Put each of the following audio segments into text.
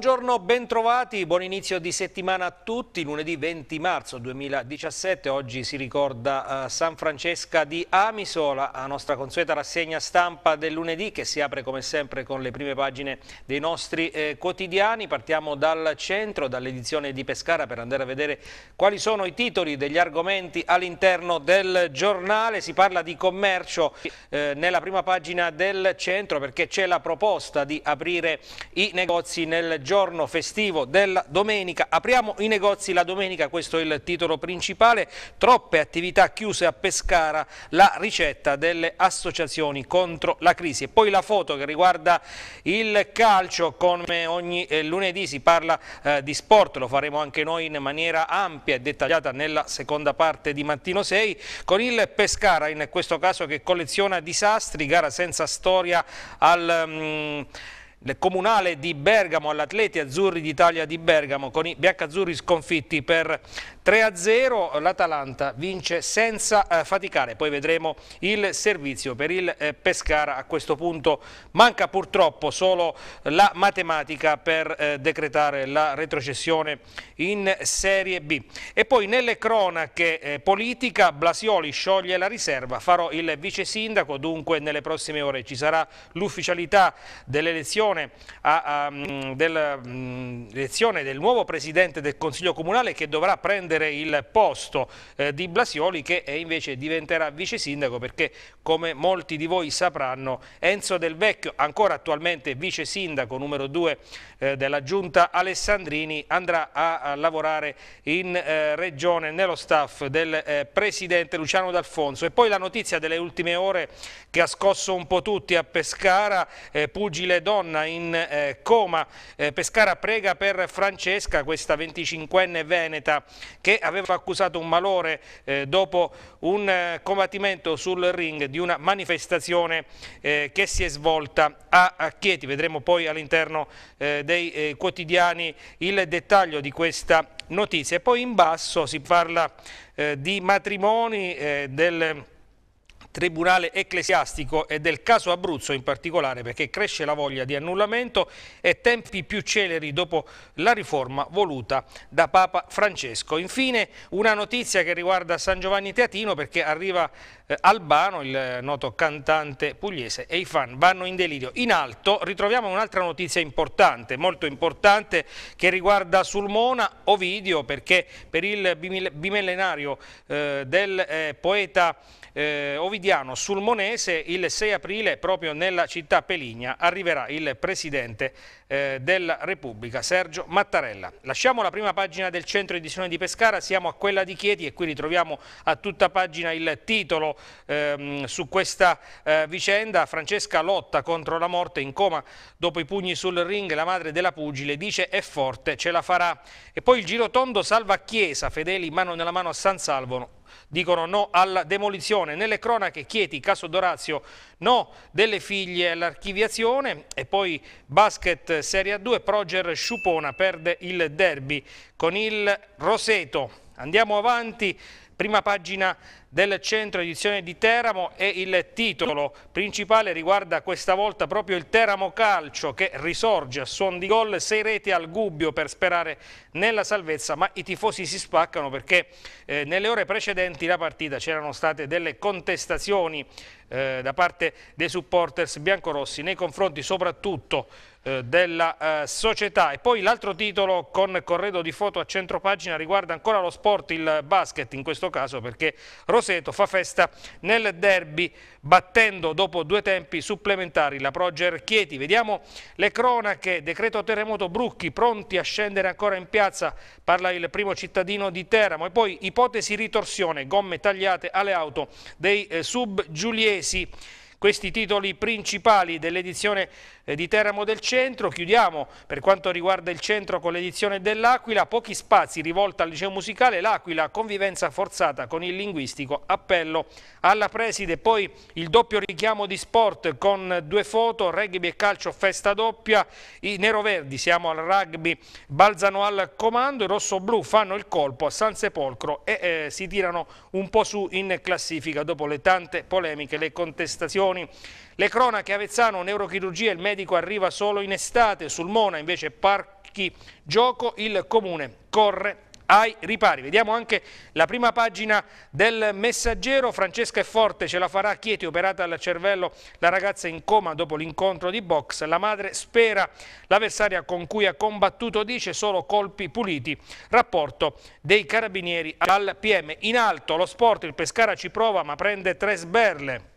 Buongiorno, bentrovati, buon inizio di settimana a tutti. Lunedì 20 marzo 2017, oggi si ricorda eh, San Francesca di Amiso, la nostra consueta rassegna stampa del lunedì che si apre come sempre con le prime pagine dei nostri eh, quotidiani. Partiamo dal centro, dall'edizione di Pescara per andare a vedere quali sono i titoli degli argomenti all'interno del giornale. Si parla di commercio eh, nella prima pagina del centro perché c'è la proposta di aprire i negozi nel giornale giorno festivo della domenica. Apriamo i negozi la domenica, questo è il titolo principale. Troppe attività chiuse a Pescara, la ricetta delle associazioni contro la crisi. E poi la foto che riguarda il calcio, come ogni eh, lunedì si parla eh, di sport, lo faremo anche noi in maniera ampia e dettagliata nella seconda parte di Mattino 6, con il Pescara in questo caso che colleziona disastri, gara senza storia al... Um, comunale di Bergamo all'Atleti Azzurri d'Italia di Bergamo con i biancazzurri sconfitti per 3-0 l'Atalanta vince senza eh, faticare, poi vedremo il servizio per il eh, Pescara. A questo punto manca purtroppo solo la matematica per eh, decretare la retrocessione in Serie B. E poi nelle cronache politica Blasioli scioglie la riserva, farò il vice sindaco, dunque nelle prossime ore ci sarà l'ufficialità dell'elezione mm, dell mm, del nuovo presidente del Consiglio Comunale che dovrà prendere prendere il posto eh, di Blasioli che invece diventerà vice sindaco perché come molti di voi sapranno Enzo Del Vecchio, ancora attualmente vice sindaco numero 2 eh, della giunta Alessandrini, andrà a, a lavorare in eh, regione nello staff del eh, presidente Luciano D'Alfonso. E poi la notizia delle ultime ore che ha scosso un po' tutti a Pescara, eh, pugile donna in eh, coma, Pescara prega per Francesca, questa 25enne veneta che aveva accusato un malore eh, dopo un eh, combattimento sul ring di una manifestazione eh, che si è svolta a, a Chieti. Vedremo poi all'interno eh, dei eh, quotidiani il dettaglio di questa notizia. E poi in basso si parla eh, di matrimoni del Tribunale Ecclesiastico e del caso Abruzzo in particolare perché cresce la voglia di annullamento e tempi più celeri dopo la riforma voluta da Papa Francesco. Infine una notizia che riguarda San Giovanni Teatino perché arriva eh, Albano, il eh, noto cantante pugliese e i fan vanno in delirio. In alto ritroviamo un'altra notizia importante, molto importante che riguarda Sulmona Ovidio perché per il bimillenario eh, del eh, poeta eh, Ovidiano sul Monese il 6 aprile proprio nella città Peligna arriverà il Presidente eh, della Repubblica Sergio Mattarella. Lasciamo la prima pagina del centro edizione di Pescara, siamo a quella di Chieti e qui ritroviamo a tutta pagina il titolo ehm, su questa eh, vicenda. Francesca lotta contro la morte in coma dopo i pugni sul ring, la madre della pugile dice è forte, ce la farà. E poi il girotondo salva Chiesa, fedeli mano nella mano a San Salvo dicono no alla demolizione. Nelle cronache Chieti, caso Dorazio, no delle figlie all'archiviazione e poi basket Serie A2, Proger Sciupona perde il derby con il Roseto. Andiamo avanti Prima pagina del centro edizione di Teramo e il titolo principale riguarda questa volta proprio il Teramo Calcio che risorge a suon di gol, sei reti al Gubbio per sperare nella salvezza, ma i tifosi si spaccano perché eh, nelle ore precedenti la partita c'erano state delle contestazioni eh, da parte dei supporters biancorossi nei confronti soprattutto eh, della eh, società. E poi l'altro titolo con corredo di foto a centro pagina riguarda ancora lo sport, il basket in questo caso perché Roseto fa festa nel derby battendo dopo due tempi supplementari la Proger Chieti. Vediamo le cronache, decreto terremoto Brucchi pronti a scendere ancora in piazza, parla il primo cittadino di Teramo e poi ipotesi ritorsione, gomme tagliate alle auto dei eh, sub giuliesi. Questi titoli principali dell'edizione eh, di Teramo del Centro. Chiudiamo per quanto riguarda il centro con l'edizione dell'Aquila, pochi spazi rivolta al liceo musicale, l'Aquila convivenza forzata con il linguistico, appello alla preside, poi il doppio richiamo di sport con due foto, rugby e calcio, festa doppia, i neroverdi siamo al rugby, balzano al comando, i rosso-blu fanno il colpo a San Sepolcro e eh, si tirano un po' su in classifica dopo le tante polemiche, le contestazioni le cronache Avezzano, neurochirurgia, il medico arriva solo in estate, sul Mona invece parchi gioco, il comune corre ai ripari. Vediamo anche la prima pagina del messaggero. Francesca è forte, ce la farà Chieti, operata al cervello la ragazza in coma dopo l'incontro di box. La madre spera l'avversaria con cui ha combattuto, dice solo colpi puliti. Rapporto dei carabinieri al PM. In alto lo sport, il Pescara ci prova ma prende tre sberle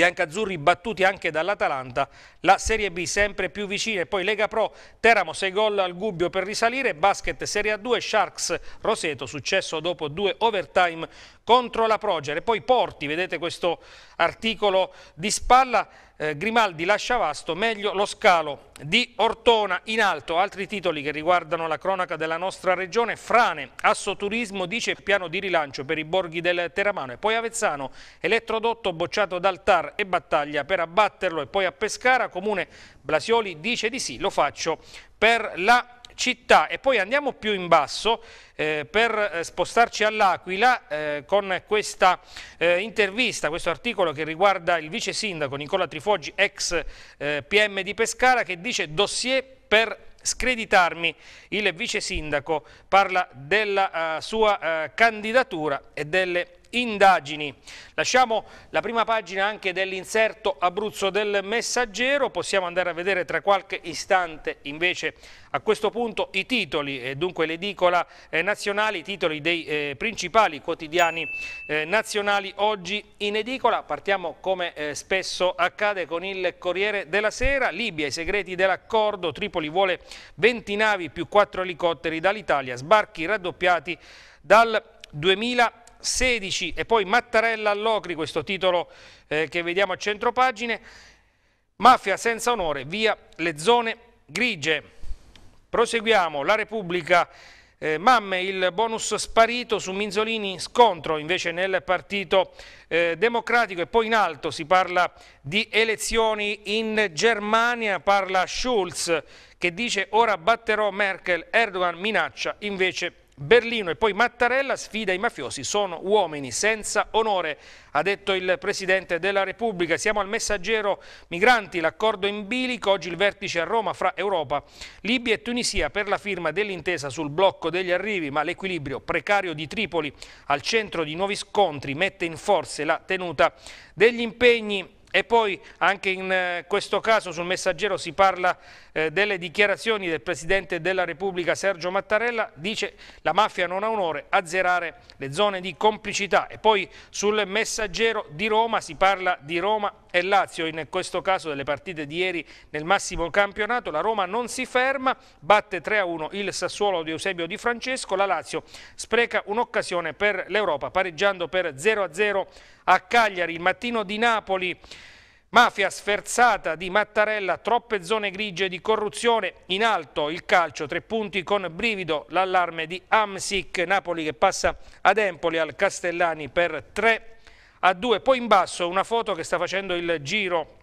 biancazzurri battuti anche dall'Atalanta, la Serie B sempre più vicina e poi Lega Pro, Teramo 6 gol al Gubbio per risalire, basket Serie A2, Sharks Roseto, successo dopo due overtime contro la progere. Poi Porti, vedete questo articolo di spalla, eh, Grimaldi lascia vasto, meglio lo scalo di Ortona in alto. Altri titoli che riguardano la cronaca della nostra regione, Frane, Asso Turismo dice piano di rilancio per i borghi del Teramano e poi Avezzano, elettrodotto bocciato dal TAR e battaglia per abbatterlo e poi a Pescara, Comune Blasioli dice di sì, lo faccio per la città e poi andiamo più in basso eh, per eh, spostarci all'Aquila eh, con questa eh, intervista, questo articolo che riguarda il vice sindaco Nicola Trifoggi, ex eh, PM di Pescara, che dice dossier per screditarmi il vice sindaco, parla della uh, sua uh, candidatura e delle indagini. Lasciamo la prima pagina anche dell'inserto Abruzzo del Messaggero, possiamo andare a vedere tra qualche istante invece a questo punto i titoli, eh, dunque l'edicola eh, nazionale, i titoli dei eh, principali quotidiani nazionali oggi in edicola. Partiamo come spesso accade con il Corriere della Sera, Libia, i segreti dell'accordo, Tripoli vuole 20 navi più 4 elicotteri dall'Italia, sbarchi raddoppiati dal 2020. 16 e poi Mattarella all'Ocri, questo titolo eh, che vediamo a centro pagine. Mafia senza onore, via le zone grigie. Proseguiamo, la Repubblica, eh, mamme, il bonus sparito su Minzolini, scontro invece nel Partito eh, Democratico e poi in alto si parla di elezioni in Germania, parla Schulz che dice ora batterò Merkel, Erdogan minaccia invece Berlino e poi Mattarella sfida i mafiosi, sono uomini senza onore, ha detto il Presidente della Repubblica. Siamo al messaggero migranti, l'accordo in bilico, oggi il vertice a Roma fra Europa, Libia e Tunisia per la firma dell'intesa sul blocco degli arrivi, ma l'equilibrio precario di Tripoli al centro di nuovi scontri mette in forze la tenuta degli impegni e poi anche in eh, questo caso sul messaggero si parla eh, delle dichiarazioni del Presidente della Repubblica Sergio Mattarella, dice la mafia non ha onore, a zerare le zone di complicità. E poi sul messaggero di Roma si parla di Roma e Lazio, in questo caso delle partite di ieri nel massimo campionato, la Roma non si ferma, batte 3-1 il Sassuolo di Eusebio Di Francesco, la Lazio spreca un'occasione per l'Europa pareggiando per 0-0 a Cagliari, il mattino di Napoli. Mafia sferzata di Mattarella, troppe zone grigie di corruzione, in alto il calcio, tre punti con brivido, l'allarme di Amsic, Napoli che passa ad Empoli al Castellani per 3 a due. poi in basso una foto che sta facendo il giro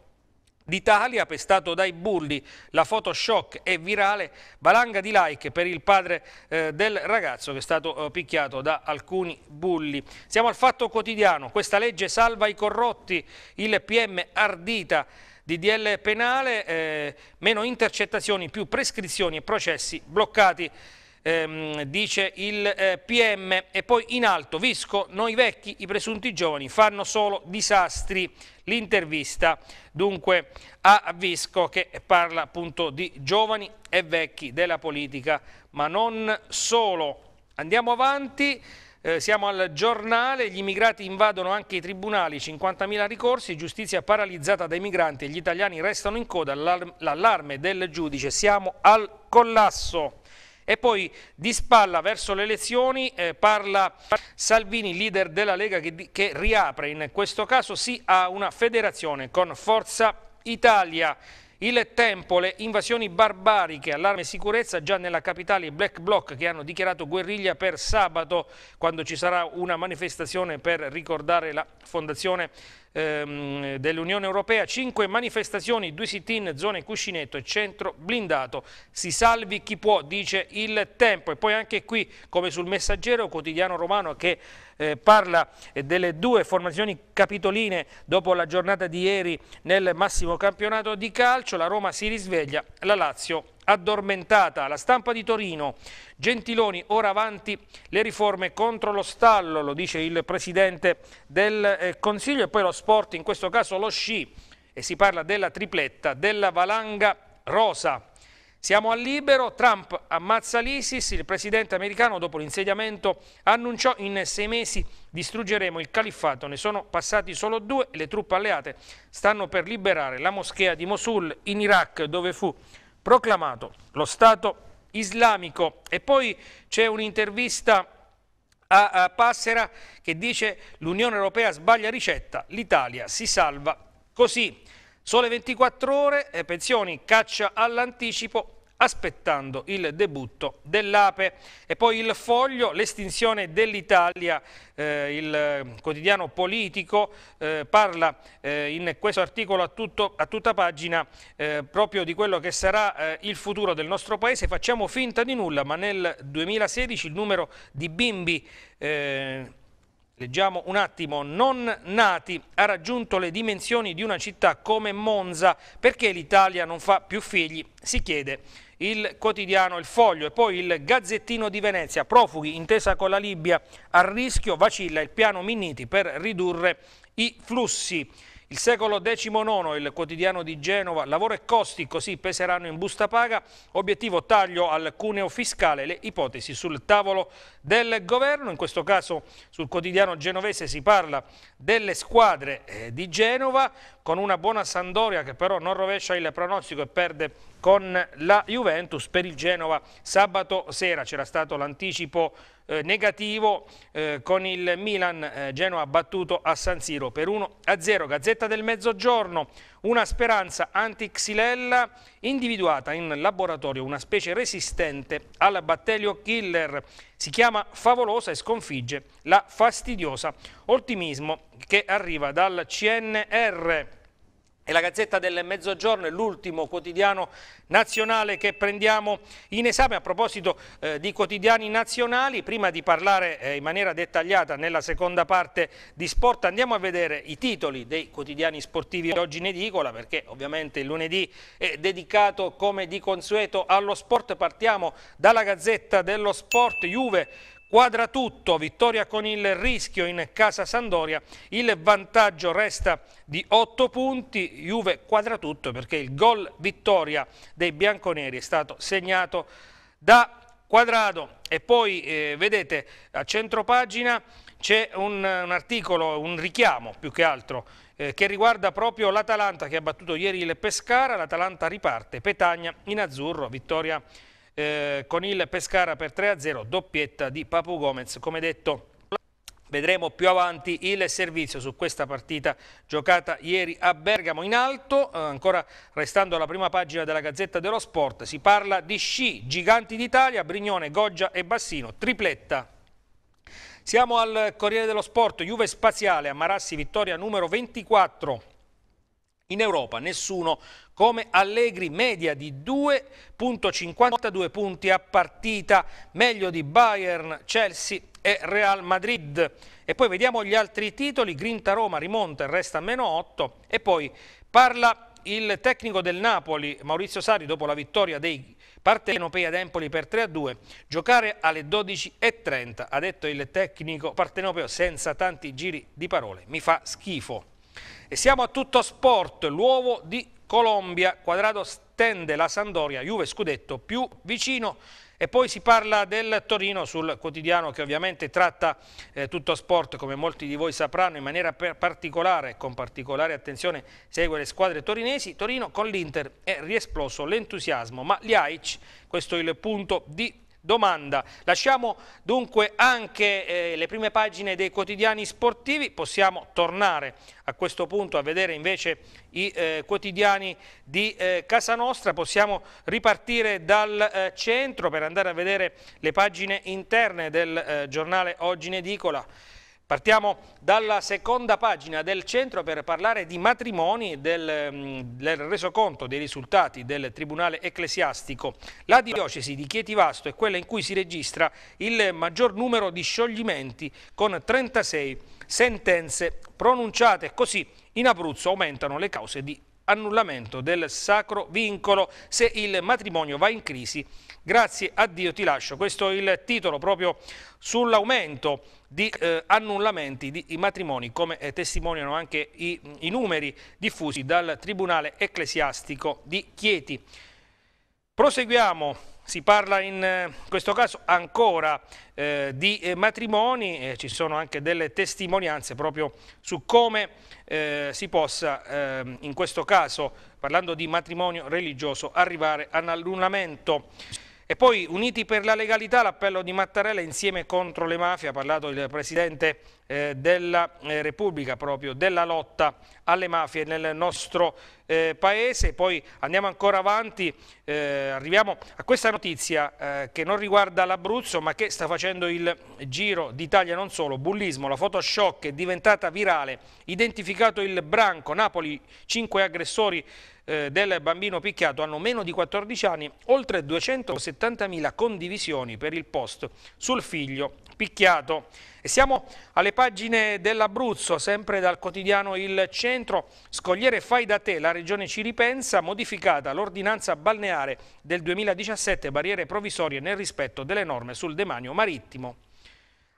d'Italia, pestato dai bulli, la foto shock e virale, valanga di like per il padre eh, del ragazzo che è stato eh, picchiato da alcuni bulli. Siamo al fatto quotidiano, questa legge salva i corrotti, il PM ardita, DDL penale, eh, meno intercettazioni, più prescrizioni e processi bloccati ehm, dice il eh, PM. E poi in alto, Visco, noi vecchi, i presunti giovani fanno solo disastri. L'intervista dunque a Visco che parla appunto di giovani e vecchi della politica, ma non solo. Andiamo avanti. Eh, siamo al giornale, gli immigrati invadono anche i tribunali, 50.000 ricorsi, giustizia paralizzata dai migranti e gli italiani restano in coda, l'allarme del giudice, siamo al collasso. E poi di spalla verso le elezioni eh, parla Salvini, leader della Lega, che, che riapre in questo caso sì a una federazione con Forza Italia. Il tempo, le invasioni barbariche, allarme e sicurezza già nella capitale i Black Bloc che hanno dichiarato guerriglia per sabato quando ci sarà una manifestazione per ricordare la fondazione ehm, dell'Unione Europea, 5 manifestazioni, 2 sit-in, zone cuscinetto e centro blindato. Si salvi chi può, dice il tempo. E poi anche qui, come sul messaggero quotidiano romano che eh, parla eh, delle due formazioni capitoline dopo la giornata di ieri nel massimo campionato di calcio, la Roma si risveglia, la Lazio addormentata. La stampa di Torino, Gentiloni, ora avanti le riforme contro lo stallo, lo dice il Presidente del eh, Consiglio, e poi lo sport, in questo caso lo sci, e si parla della tripletta, della valanga rosa. Siamo al libero, Trump ammazza l'ISIS, il presidente americano dopo l'insediamento annunciò in sei mesi distruggeremo il califfato, ne sono passati solo due le truppe alleate stanno per liberare la moschea di Mosul in Iraq dove fu proclamato lo Stato islamico. E poi c'è un'intervista a, Passera che dice l'Unione Europea sbaglia ricetta, l'Italia si salva così. Sole 24 ore, eh, pensioni, caccia all'anticipo, aspettando il debutto dell'Ape. E poi il foglio, l'estinzione dell'Italia, eh, il quotidiano politico eh, parla eh, in questo articolo a, tutto, a tutta pagina eh, proprio di quello che sarà eh, il futuro del nostro paese. Facciamo finta di nulla, ma nel 2016 il numero di bimbi... Eh, leggiamo un attimo, non nati ha raggiunto le dimensioni di una città come Monza, perché l'Italia non fa più figli? Si chiede il quotidiano Il Foglio e poi il Gazzettino di Venezia, profughi intesa con la Libia a rischio, vacilla il piano Minniti per ridurre i flussi. Il secolo XIX, il quotidiano di Genova, lavoro e costi così peseranno in busta paga, obiettivo taglio al cuneo fiscale, le ipotesi sul tavolo del governo, in questo caso sul quotidiano genovese si parla delle squadre eh, di Genova con una buona Sandoria che però non rovescia il pronostico e perde con la Juventus per il Genova sabato sera c'era stato l'anticipo eh, negativo eh, con il Milan eh, Genoa battuto a San Siro per 1-0. a Gazzetta del Mezzogiorno, una speranza anti xilella individuata in laboratorio, una specie resistente al batterio killer. Si chiama favolosa e sconfigge la fastidiosa ottimismo che arriva dal CNR. E la Gazzetta del Mezzogiorno è l'ultimo quotidiano nazionale che prendiamo in esame. A proposito eh, di quotidiani nazionali, prima di parlare eh, in maniera dettagliata nella seconda parte di sport, andiamo a vedere i titoli dei quotidiani sportivi oggi in edicola, perché ovviamente il lunedì è dedicato come di consueto allo sport. Partiamo dalla Gazzetta dello Sport Juve Quadratutto, vittoria con il rischio in casa Sandoria, il vantaggio resta di 8 punti, Juve quadratutto perché il gol vittoria dei bianconeri è stato segnato da Quadrado e poi eh, vedete a centro pagina c'è un, un, articolo, un richiamo più che altro eh, che riguarda proprio l'Atalanta che ha battuto ieri il Pescara, l'Atalanta riparte, Petagna in azzurro, vittoria eh, con il Pescara per 3-0, doppietta di Papu Gomez, come detto Vedremo più avanti il servizio su questa partita giocata ieri a Bergamo. In alto, eh, ancora restando alla prima pagina della Gazzetta dello Sport, si parla di sci, giganti d'Italia, Brignone, Goggia e Bassino, tripletta. Siamo al Corriere dello Sport, Juve Spaziale, a Marassi, vittoria numero 24. In Europa nessuno come Allegri, media di 2.52 punti a partita, meglio di Bayern, Chelsea e Real Madrid. E poi vediamo gli altri titoli, Grinta Roma rimonta e resta a meno 8 e poi parla il tecnico del Napoli, Maurizio Sari, dopo la vittoria dei partenopei ad Empoli per 3-2, giocare alle 12.30, ha detto il tecnico partenopeo senza tanti giri di parole, mi fa schifo. E siamo a tutto sport, l'uovo di Colombia, Quadrado stende la Sandoria, Juve scudetto più vicino e poi si parla del Torino sul quotidiano che ovviamente tratta eh, tutto sport come molti di voi sapranno in maniera particolare con particolare attenzione segue le squadre torinesi. Torino con l'Inter è riesploso l'entusiasmo ma Liaic, questo è il punto di domanda. Lasciamo dunque anche eh, le prime pagine dei quotidiani sportivi, possiamo tornare a questo punto a vedere invece i eh, quotidiani di eh, casa nostra, possiamo ripartire dal eh, centro per andare a vedere le pagine interne del eh, giornale Oggi in Edicola. Partiamo dalla seconda pagina del centro per parlare di matrimoni del, mm, del, resoconto dei risultati del Tribunale Ecclesiastico. La diocesi di Chieti Vasto è quella in cui si registra il maggior numero di scioglimenti con 36 sentenze pronunciate. Così in Abruzzo aumentano le cause di annullamento del sacro vincolo se il matrimonio va in crisi. Grazie a Dio ti lascio. Questo è il titolo proprio sull'aumento di eh, annullamenti di matrimoni, come eh, testimoniano anche i, i numeri diffusi dal Tribunale Ecclesiastico di Chieti. Proseguiamo si parla in eh, questo caso ancora eh, di eh, matrimoni, eh, ci sono anche delle testimonianze proprio su come eh, si possa ehm, in questo caso, parlando di matrimonio religioso, arrivare all'annullamento. E poi Uniti per la legalità, l'appello di Mattarella insieme contro le mafie, ha parlato il Presidente eh, della eh, Repubblica, proprio della lotta alle mafie nel nostro eh, paese. Poi andiamo ancora avanti, eh, arriviamo a questa notizia che non riguarda l'Abruzzo ma che sta facendo il giro d'Italia non solo, bullismo, la foto shock è diventata virale, identificato il branco, Napoli, cinque aggressori del bambino picchiato hanno meno di 14 anni, oltre 270.000 condivisioni per il post sul figlio picchiato siamo alle pagine dell'Abruzzo, sempre dal quotidiano Il Centro. Scogliere fai da te, la regione ci ripensa, modificata l'ordinanza balneare del 2017, barriere provvisorie nel rispetto delle norme sul demanio marittimo.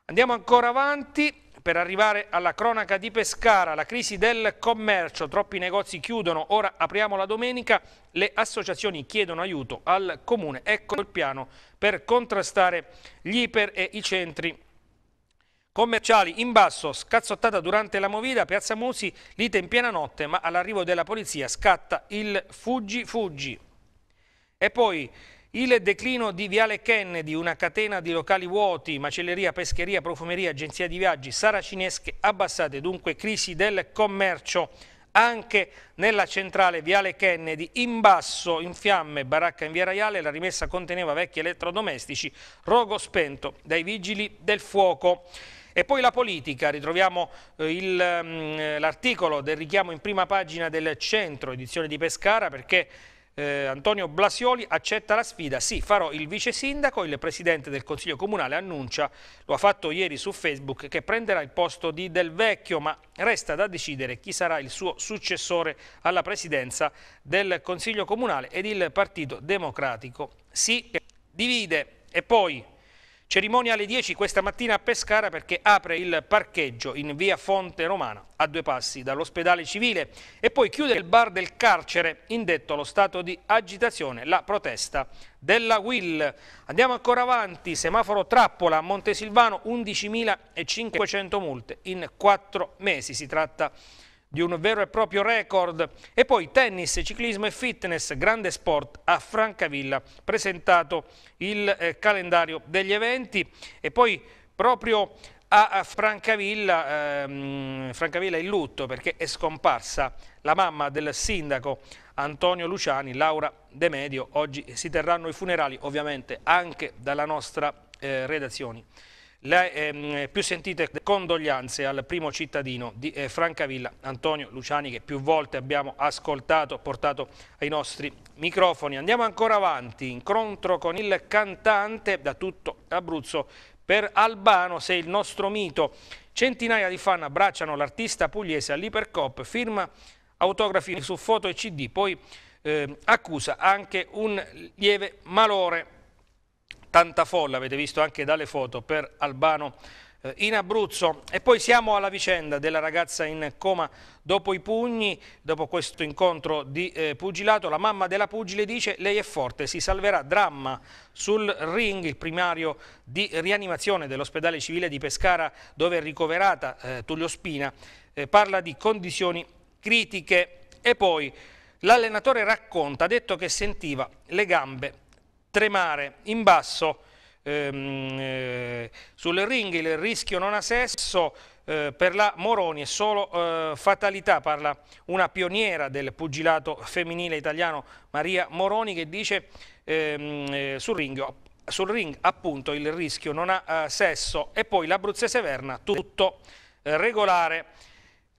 Andiamo ancora avanti per arrivare alla cronaca di Pescara, la crisi del commercio, troppi negozi chiudono, ora apriamo la domenica, le associazioni chiedono aiuto al comune, ecco il piano per contrastare gli iper e i centri Commerciali in basso, scazzottata durante la movida, Piazza Musi, lite in piena notte, ma all'arrivo della polizia scatta il fuggi fuggi. E poi il declino di Viale Kennedy, una catena di locali vuoti, macelleria, pescheria, profumeria, agenzia di viaggi, saracinesche abbassate, dunque crisi del commercio anche nella centrale Viale Kennedy, in basso, in fiamme, baracca in via Raiale, la rimessa conteneva vecchi elettrodomestici, rogo spento dai vigili del fuoco. E poi la politica, ritroviamo eh, mm, l'articolo del richiamo in prima pagina del Centro, edizione di Pescara, perché eh, Antonio Blasioli accetta la sfida, sì farò il vice sindaco, il presidente del consiglio comunale annuncia, lo ha fatto ieri su Facebook, che prenderà il posto di Del Vecchio, ma resta da decidere chi sarà il suo successore alla presidenza del consiglio comunale ed il Partito Democratico si divide e poi Cerimonia alle 10 questa mattina a Pescara perché apre il parcheggio in via Fonte Romana, a due passi dall'ospedale civile, e poi chiude il bar del carcere, indetto allo stato di agitazione, la protesta della Will. Andiamo ancora avanti, semaforo Trappola a Montesilvano, 11.500 multe in quattro mesi. Si tratta di di un vero e proprio record. E poi tennis, ciclismo e fitness, grande sport a Francavilla, presentato il eh, calendario degli eventi. E poi proprio a Francavilla, ehm, Francavilla in lutto perché è scomparsa la mamma del sindaco Antonio Luciani, Laura De Medio. Oggi si terranno i funerali ovviamente anche dalla nostra eh, redazione le ehm, più sentite condoglianze al primo cittadino di eh, Francavilla, Antonio Luciani, che più volte abbiamo ascoltato, portato ai nostri microfoni. Andiamo ancora avanti, incontro con il cantante da tutto Abruzzo per Albano, se il nostro mito. Centinaia di fan abbracciano l'artista pugliese all'Ipercop, firma autografi su foto e cd, poi eh, accusa anche un lieve malore tanta folla, avete visto anche dalle foto, per Albano eh, in Abruzzo. E poi siamo alla vicenda della ragazza in coma dopo i pugni, dopo questo incontro di eh, pugilato. La mamma della pugile dice lei è forte, si salverà. Dramma sul ring, il primario di rianimazione dell'ospedale civile di Pescara dove è ricoverata eh, Tullio Spina, eh, parla di condizioni critiche e poi l'allenatore racconta, ha detto che sentiva le gambe tremare in basso ehm, eh, sul ring, il rischio non ha sesso, eh, per la Moroni è solo eh, fatalità, parla una pioniera del pugilato femminile italiano Maria Moroni che dice ehm, eh, sul ring sul ring appunto il rischio non ha eh, sesso e poi l'abruzzese Verna tutto eh, regolare.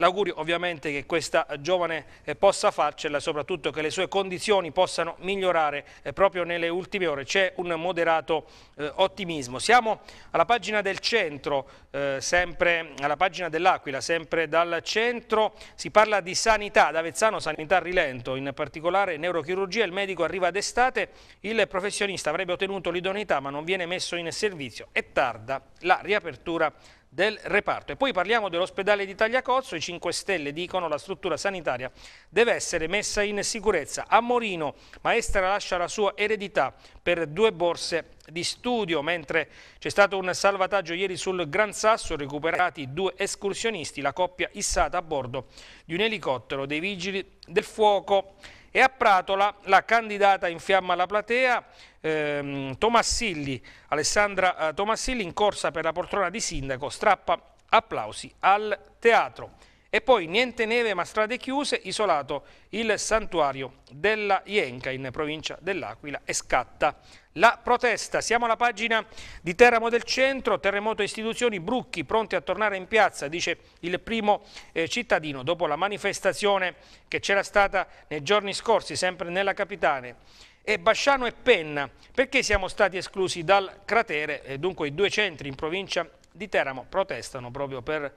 L'augurio ovviamente che questa giovane eh, possa farcela, soprattutto che le sue condizioni possano migliorare eh, proprio nelle ultime ore. C'è un moderato eh, ottimismo. Siamo alla pagina del centro, sempre alla pagina dell'Aquila, sempre dal centro. Si parla di sanità, ad Avezzano sanità a rilento, in particolare neurochirurgia. Il medico arriva d'estate, il professionista avrebbe ottenuto l'idoneità ma non viene messo in servizio È tarda la riapertura del reparto. E poi parliamo dell'ospedale di Tagliacozzo, i 5 Stelle dicono la struttura sanitaria deve essere messa in sicurezza. A Morino maestra lascia la sua eredità per due borse di studio, mentre c'è stato un salvataggio ieri sul Gran Sasso, recuperati due escursionisti, la coppia issata a bordo di un elicottero dei Vigili del Fuoco. E a Pratola la candidata in fiamma alla platea, ehm, Tomassilli, Alessandra eh, Tomassilli in corsa per la poltrona di sindaco, strappa applausi al teatro. E poi niente neve ma strade chiuse, isolato il santuario della Ienca in provincia dell'Aquila e scatta la protesta. Siamo alla pagina di Teramo del Centro, terremoto istituzioni, Brucchi pronti a tornare in piazza, dice il primo eh, cittadino dopo la manifestazione che c'era stata nei giorni scorsi sempre nella capitale e Basciano e Penna, perché siamo stati esclusi dal cratere, dunque i due centri in provincia di Teramo protestano proprio per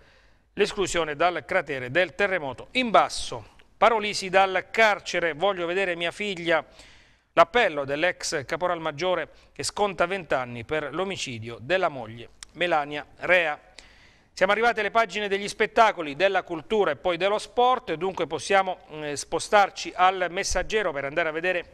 l'esclusione dal cratere del terremoto. In basso, Parolisi dal carcere, voglio vedere mia figlia, l'appello dell'ex caporal maggiore che sconta 20 anni per l'omicidio della moglie Melania Rea. Siamo arrivati alle pagine degli spettacoli, della cultura e poi dello sport, dunque possiamo eh, spostarci al messaggero per andare a vedere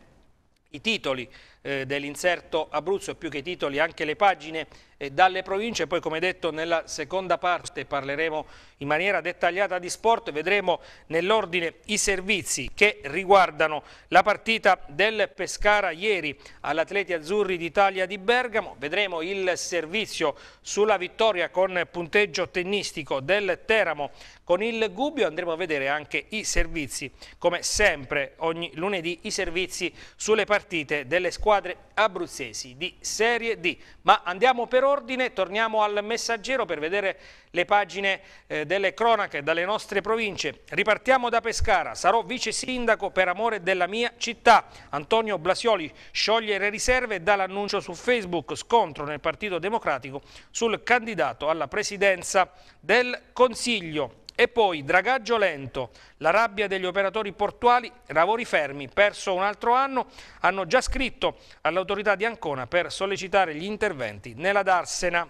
i titoli eh, dell'inserto Abruzzo, più che i titoli anche le pagine eh, dalle province, poi come detto nella seconda parte parleremo in maniera dettagliata di sport, vedremo nell'ordine i servizi che riguardano la partita del Pescara ieri all'Atleti Azzurri d'Italia di Bergamo, vedremo il servizio sulla vittoria con punteggio tennistico del Teramo con il Gubbio, andremo a vedere anche i servizi, come sempre ogni lunedì i servizi sulle partite delle squadre squadre abruzzesi di Serie D. Ma andiamo per ordine, torniamo al messaggero per vedere le pagine eh, delle cronache dalle nostre province. Ripartiamo da Pescara, sarò vice sindaco per amore della mia città. Antonio Blasioli scioglie le riserve dall'annuncio su Facebook, scontro nel Partito Democratico sul candidato alla presidenza del Consiglio. E poi dragaggio lento, la rabbia degli operatori portuali, lavori fermi, perso un altro anno, hanno già scritto all'autorità di Ancona per sollecitare gli interventi nella Darsena.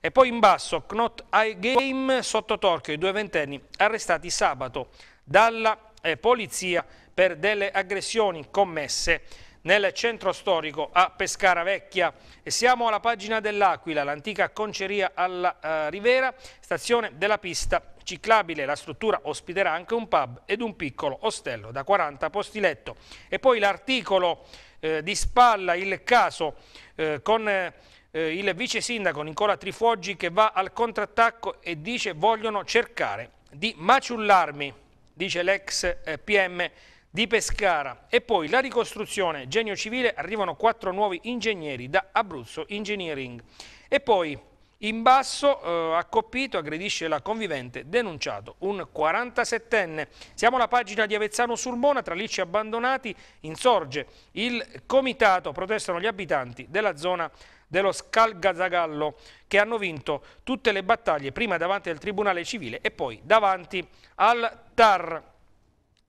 E poi in basso, Knot High Game sotto torchio, i due ventenni arrestati sabato dalla eh, polizia per delle aggressioni commesse nel centro storico a Pescara Vecchia. E siamo alla pagina dell'Aquila, l'antica conceria alla eh, Rivera, stazione della pista ciclabile, la struttura ospiterà anche un pub ed un piccolo ostello da 40 posti letto. E poi l'articolo eh, di spalla, il caso eh, con eh, il vice sindaco Nicola Trifoggi che va al contrattacco e dice vogliono cercare di maciullarmi, dice l'ex eh, PM di Pescara e poi la ricostruzione genio civile arrivano quattro nuovi ingegneri da Abruzzo Engineering e poi in basso, eh, accoppito, aggredisce la convivente, denunciato un 47enne. Siamo alla pagina di Avezzano Surbona, tra licci abbandonati insorge il comitato, protestano gli abitanti della zona dello Scalgazagallo che hanno vinto tutte le battaglie prima davanti al Tribunale Civile e poi davanti al TAR.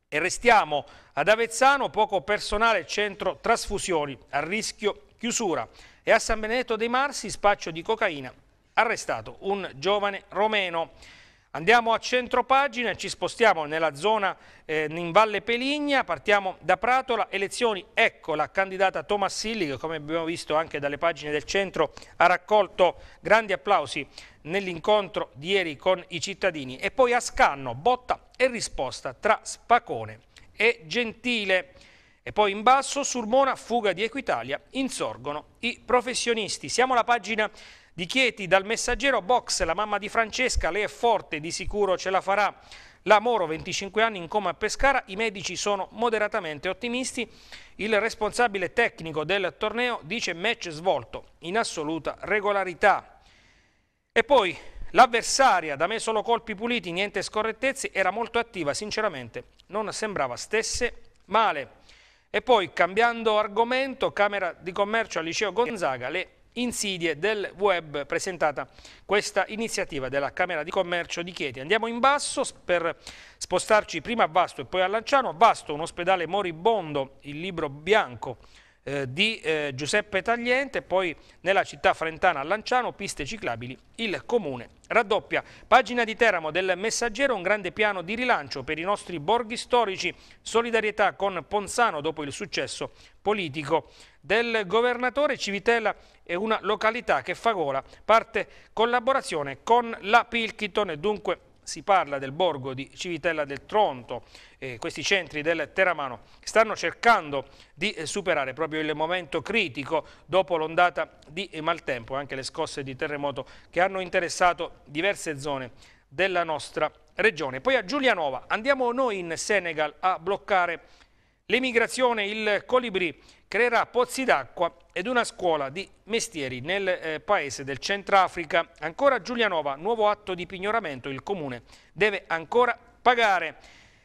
E restiamo ad Avezzano, poco personale, centro trasfusioni, a rischio chiusura. E a San Benedetto dei Marsi, spaccio di cocaina arrestato un giovane romeno. Andiamo a centropagina, ci spostiamo nella zona eh, in Valle Peligna, partiamo da Pratola, elezioni, ecco la candidata Tomassilli che come abbiamo visto anche dalle pagine del centro ha raccolto grandi applausi nell'incontro di ieri con i cittadini e poi a Scanno, botta e risposta tra Spacone e Gentile. E poi in basso, Surmona, fuga di Equitalia, insorgono i professionisti. Siamo alla pagina di Chieti dal messaggero box, la mamma di Francesca, lei è forte, di sicuro ce la farà. La Moro, 25 anni, in coma a Pescara, i medici sono moderatamente ottimisti. Il responsabile tecnico del torneo dice match svolto in assoluta regolarità. E poi l'avversaria, da me solo colpi puliti, niente scorrettezze, era molto attiva, sinceramente non sembrava stesse male. E poi, cambiando argomento, Camera di Commercio al Liceo Gonzaga, le insidie del web presentata questa iniziativa della Camera di Commercio di Chieti. Andiamo in basso per spostarci prima a Vasto e poi a Lanciano. Vasto un ospedale moribondo, il libro bianco eh, di eh, Giuseppe Tagliente, poi nella città frentana a Lanciano, piste ciclabili, il comune raddoppia. Pagina di Teramo del Messaggero, un grande piano di rilancio per i nostri borghi storici, solidarietà con Ponzano dopo il successo politico del governatore. Civitella è una località che fa gola, parte collaborazione con la Pilchiton e dunque si parla del borgo di Civitella del Tronto, eh, questi centri del Teramano stanno cercando di eh, superare proprio il momento critico dopo l'ondata di maltempo e anche le scosse di terremoto che hanno interessato diverse zone della nostra regione. Poi a Giulianova andiamo noi in Senegal a bloccare L'emigrazione, il colibrì, creerà pozzi d'acqua ed una scuola di mestieri nel eh, paese del Centrafrica. Ancora Giulianova, nuovo atto di pignoramento, il comune deve ancora pagare.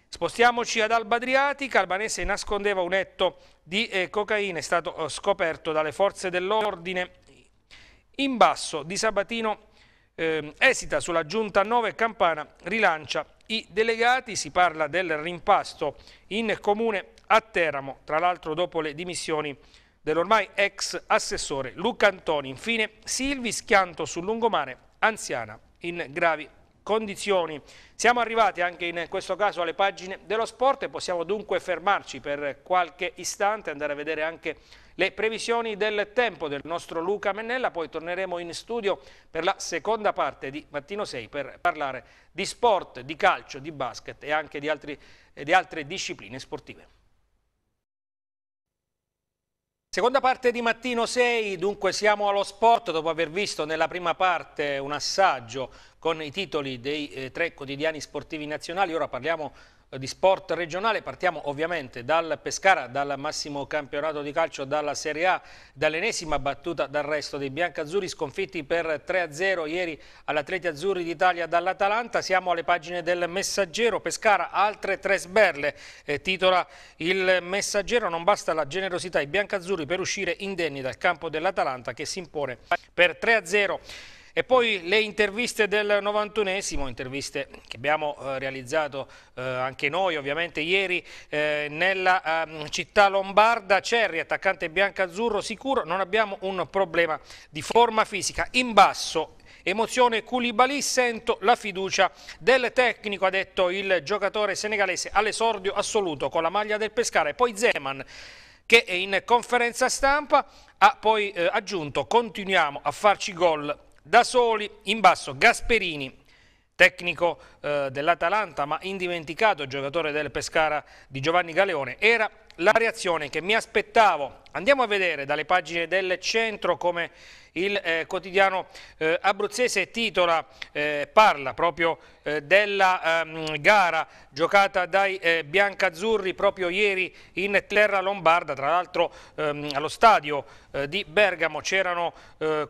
Spostiamoci ad Alba Adriatica, Albanese nascondeva un etto di eh, cocaina, è stato eh, scoperto dalle forze dell'ordine. In basso di Sabatino ehm, esita sulla giunta 9 Campana, rilancia i delegati, si parla del rimpasto in comune a Teramo, tra l'altro dopo le dimissioni dell'ormai ex assessore Luca Antoni. Infine Silvi Schianto sul lungomare, anziana in gravi condizioni. Siamo arrivati anche in questo caso alle pagine dello sport e possiamo dunque fermarci per qualche istante, andare a vedere anche le previsioni del tempo del nostro Luca Mennella, poi torneremo in studio per la seconda parte di Mattino 6 per parlare di sport, di calcio, di basket e anche di, altri, di altre discipline sportive. Seconda parte di Mattino 6, dunque siamo allo sport dopo aver visto nella prima parte un assaggio con i titoli dei eh, tre quotidiani sportivi nazionali, ora parliamo eh, di sport regionale. Partiamo ovviamente dal Pescara, dal massimo campionato di calcio, dalla Serie A, dall'ennesima battuta dal resto dei biancazzurri sconfitti per 3-0 ieri all'Atleti Azzurri d'Italia dall'Atalanta. Siamo alle pagine del Messaggero. Pescara, altre tre sberle, eh, titola il Messaggero. Non basta la generosità ai biancazzurri per uscire indenni dal campo dell'Atalanta che si impone per 3-0. E poi le interviste del 91esimo, interviste che abbiamo eh, realizzato eh, anche noi ovviamente ieri eh, nella ehm, città lombarda, Cerri, attaccante bianca-azzurro sicuro, non abbiamo un problema di forma fisica, in basso emozione Koulibaly, sento la fiducia del tecnico, ha detto il giocatore senegalese all'esordio assoluto con la maglia del Pescara e poi Zeman che in conferenza stampa ha poi eh, aggiunto continuiamo a farci gol da soli, in basso Gasperini, tecnico eh, dell'Atalanta ma indimenticato giocatore del Pescara di Giovanni Galeone, era la reazione che mi aspettavo. Andiamo a vedere dalle pagine del centro come il eh, quotidiano eh, abruzzese titola, eh, parla proprio eh, della ehm, gara giocata dai eh, biancazzurri proprio ieri in terra lombarda, tra l'altro ehm, allo stadio eh, di Bergamo c'erano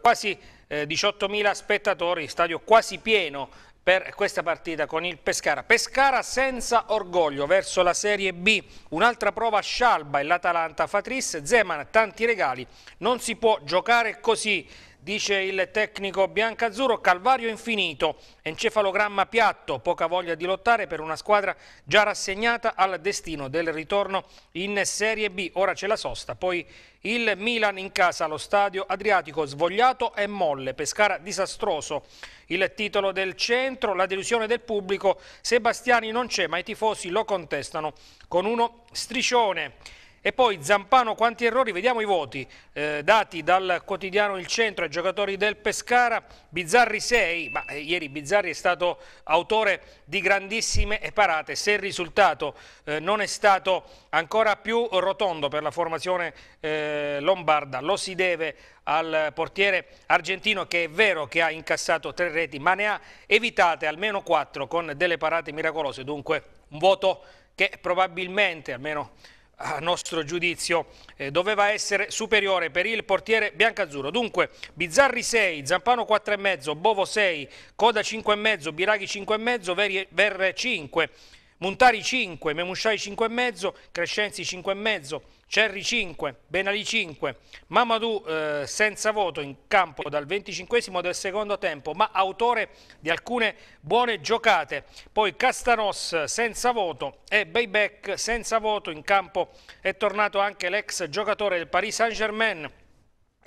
quasi eh, 18.000 spettatori, stadio quasi pieno per questa partita con il Pescara. Pescara senza orgoglio verso la Serie B, un'altra prova scialba e l'Atalanta Fatris, Zeman tanti regali, non si può giocare così, dice il tecnico biancazzurro, calvario infinito, encefalogramma piatto, poca voglia di lottare per una squadra già rassegnata al destino del ritorno in Serie B. Ora c'è la sosta, poi il Milan in casa allo stadio Adriatico, svogliato e molle, Pescara disastroso. Il titolo del centro, la delusione del pubblico, Sebastiani non c'è ma i tifosi lo contestano con uno striscione. E poi Zampano quanti errori, vediamo i voti eh, dati dal quotidiano Il Centro ai giocatori del Pescara, Bizzarri 6, ma eh, ieri Bizzarri è stato autore di grandissime parate, se il risultato eh, non è stato ancora più rotondo per la formazione eh, lombarda, lo si deve al portiere argentino che è vero che ha incassato tre reti ma ne ha evitate almeno quattro con delle parate miracolose, dunque un voto che probabilmente, almeno a nostro giudizio eh, doveva essere superiore per il portiere biancazzurro. Dunque Bizzarri 6, Zampano 4,5, Bovo 6, Coda 5,5, Biraghi 5,5, Verre 5, Montari 5, Memusciai 5,5, Crescenzi 5,5, Cerri 5, Benali 5, Mamadou eh, senza voto in campo dal 25 del secondo tempo, ma autore di alcune buone giocate. Poi Castanos senza voto e Bayback senza voto in campo è tornato anche l'ex giocatore del Paris Saint-Germain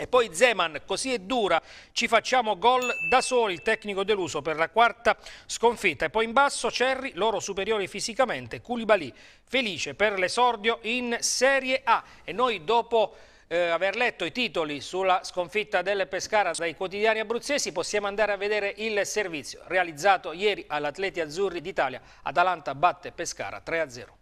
e poi Zeman, così è dura, ci facciamo gol da soli, il tecnico deluso per la quarta sconfitta. E poi in basso Cerri, loro superiori fisicamente, Koulibaly felice per l'esordio in Serie A. E noi dopo... Eh, aver letto i titoli sulla sconfitta del Pescara dai quotidiani abruzzesi, possiamo andare a vedere il servizio realizzato ieri all'Atleti Azzurri d'Italia. Atalanta batte Pescara 3-0.